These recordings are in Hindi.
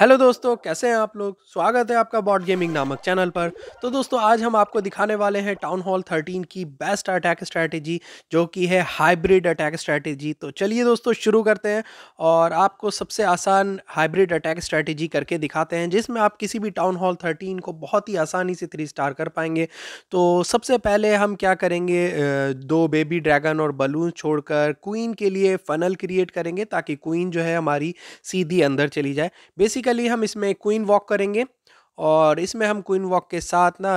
हेलो दोस्तों कैसे हैं आप लोग स्वागत है आपका बॉट गेमिंग नामक चैनल पर तो दोस्तों आज हम आपको दिखाने वाले हैं टाउन हॉल थर्टीन की बेस्ट अटैक स्ट्रैटेजी जो कि है हाइब्रिड अटैक स्ट्रैटेजी तो चलिए दोस्तों शुरू करते हैं और आपको सबसे आसान हाइब्रिड अटैक स्ट्रैटेजी करके दिखाते हैं जिसमें आप किसी भी टाउन हॉल थर्टीन को बहुत ही आसानी से थ्री स्टार कर पाएंगे तो सबसे पहले हम क्या करेंगे दो बेबी ड्रैगन और बलून छोड़कर क्वीन के लिए फनल क्रिएट करेंगे ताकि क्वीन जो है हमारी सीधी अंदर चली जाए बेसिकली बेसिकली हम इसमें क्वीन वॉक करेंगे और इसमें हम क्वीन वॉक के साथ ना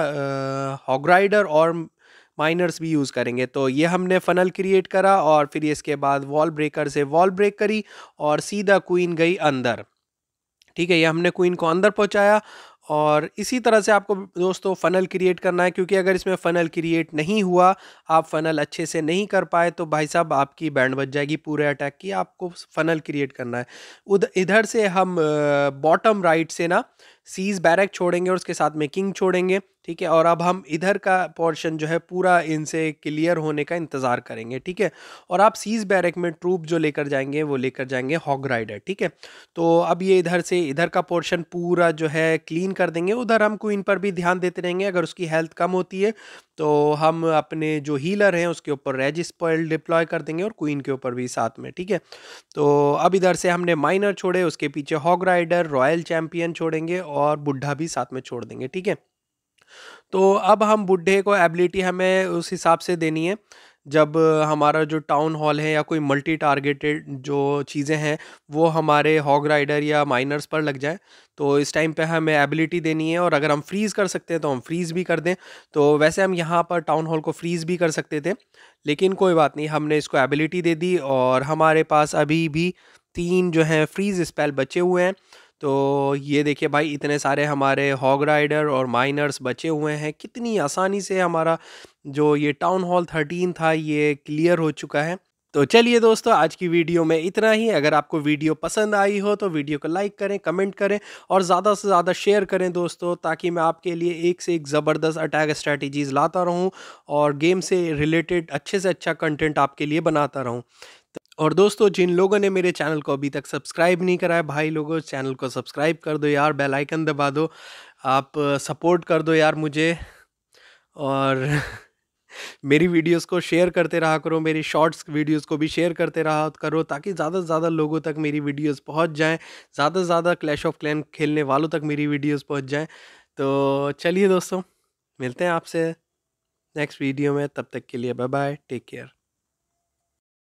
हॉग और माइनर्स भी यूज़ करेंगे तो ये हमने फनल क्रिएट करा और फिर इसके बाद वॉल ब्रेकर से वॉल ब्रेक करी और सीधा क्वीन गई अंदर ठीक है ये हमने क्वीन को अंदर पहुंचाया और इसी तरह से आपको दोस्तों फ़नल क्रिएट करना है क्योंकि अगर इसमें फ़नल क्रिएट नहीं हुआ आप फ़नल अच्छे से नहीं कर पाए तो भाई साहब आपकी बैंड बच जाएगी पूरे अटैक की आपको फ़नल क्रिएट करना है उधर इधर से हम बॉटम राइट से ना सीज बैरक छोड़ेंगे और उसके साथ में किंग छोड़ेंगे ठीक है और अब हम इधर का पोर्शन जो है पूरा इनसे क्लियर होने का इंतज़ार करेंगे ठीक है और आप सीज बैरक में ट्रूप जो लेकर जाएंगे वो लेकर जाएंगे हॉग राइडर ठीक है तो अब ये इधर से इधर का पोर्शन पूरा जो है क्लीन कर देंगे उधर हम क्वीन पर भी ध्यान देते रहेंगे अगर उसकी हेल्थ कम होती है तो हम अपने जो हीलर हैं उसके ऊपर रेज पॉइल डिप्लॉय कर देंगे और क्वीन के ऊपर भी साथ में ठीक है तो अब इधर से हमने माइनर छोड़े उसके पीछे हॉग राइडर रॉयल चैम्पियन छोड़ेंगे और बुढ़ा भी साथ में छोड़ देंगे ठीक है तो अब हम बुढ़े को एबिलिटी हमें उस हिसाब से देनी है जब हमारा जो टाउन हॉल है या कोई मल्टी टारगेटेड जो चीज़ें हैं वो हमारे हॉग राइडर या माइनर्स पर लग जाए तो इस टाइम पे हमें एबिलिटी देनी है और अगर हम फ्रीज़ कर सकते हैं तो हम फ्रीज़ भी कर दें तो वैसे हम यहाँ पर टाउन हॉल को फ्रीज़ भी कर सकते थे लेकिन कोई बात नहीं हमने इसको एबिलिटी दे दी और हमारे पास अभी भी तीन जो हैं फ्रीज़ स्पेल बचे हुए हैं तो ये देखिए भाई इतने सारे हमारे हॉग राइडर और माइनर्स बचे हुए हैं कितनी आसानी से हमारा जो ये टाउन हॉल थर्टीन था ये क्लियर हो चुका है तो चलिए दोस्तों आज की वीडियो में इतना ही अगर आपको वीडियो पसंद आई हो तो वीडियो को लाइक करें कमेंट करें और ज़्यादा से ज़्यादा शेयर करें दोस्तों ताकि मैं आपके लिए एक से एक ज़बरदस्त अटैक स्ट्रैटेजीज़ लाता रहूं और गेम से रिलेटेड अच्छे से अच्छा कंटेंट आपके लिए बनाता रहूं और दोस्तों जिन लोगों ने मेरे चैनल को अभी तक सब्सक्राइब नहीं करा है भाई लोगों चैनल को सब्सक्राइब कर दो यार बेल आइकन दबा दो आप सपोर्ट कर दो यार मुझे और मेरी वीडियोस को शेयर करते रहा करो मेरी शॉर्ट्स वीडियोस को भी शेयर करते रहा करो ताकि ज़्यादा से ज़्यादा लोगों तक मेरी वीडियोस पहुंच जाएं ज़्यादा से ज़्यादा क्लैश ऑफ क्लैन खेलने वालों तक मेरी वीडियोस पहुंच जाएं तो चलिए दोस्तों मिलते हैं आपसे नेक्स्ट वीडियो में तब तक के लिए बाय बाय टेक केयर